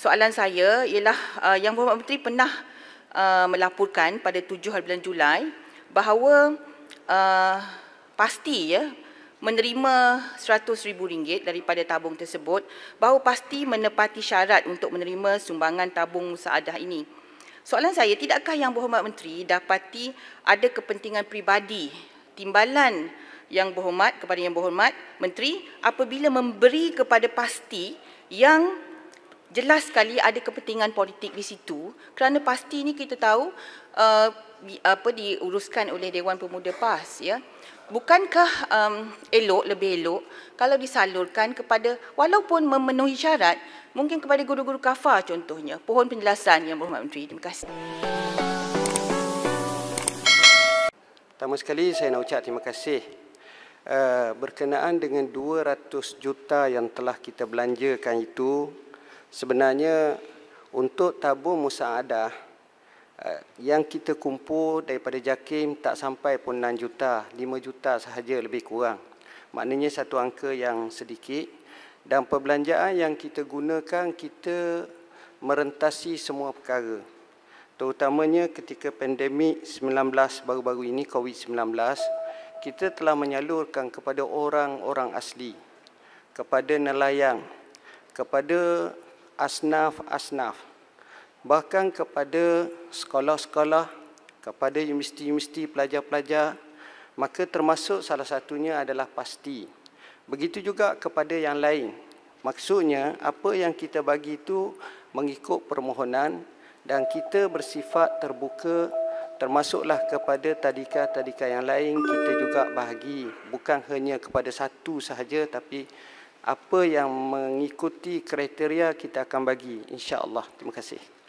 soalan saya ialah uh, yang Bapak Menteri pernah uh, melaporkan pada 7 hari bulan Julai bahawa uh, pasti ya menerima RM100,000 daripada tabung tersebut bahawa pasti menepati syarat untuk menerima sumbangan tabung saadah ini. Soalan saya, tidakkah Yang Berhormat Menteri dapati ada kepentingan peribadi timbalan Yang Berhormat kepada Yang Berhormat Menteri apabila memberi kepada pasti yang jelas sekali ada kepentingan politik di situ kerana pasti ini kita tahu uh, apa diuruskan oleh Dewan Pemuda PAS ya bukankah um, elok lebih elok kalau disalurkan kepada walaupun memenuhi syarat mungkin kepada guru-guru kafa contohnya pohon penjelasan yang berhormat menteri terima kasih Pertama sekali saya nak ucap terima kasih uh, berkenaan dengan 200 juta yang telah kita belanjakan itu sebenarnya untuk tabung musaadah eh, yang kita kumpul daripada JAKIM tak sampai pun 6 juta, 5 juta sahaja lebih kurang. Maknanya satu angka yang sedikit dan perbelanjaan yang kita gunakan kita merentasi semua perkara. Terutamanya ketika pandemik 19 baru-baru ini COVID-19 kita telah menyalurkan kepada orang-orang asli, kepada nelayan, kepada asnaf-asnaf bahkan kepada sekolah-sekolah kepada universiti-universiti pelajar-pelajar maka termasuk salah satunya adalah pasti begitu juga kepada yang lain maksudnya apa yang kita bagi itu mengikut permohonan dan kita bersifat terbuka termasuklah kepada tadika-tadika yang lain kita juga bahagi bukan hanya kepada satu sahaja tapi apa yang mengikuti kriteria kita akan bagi insya-Allah terima kasih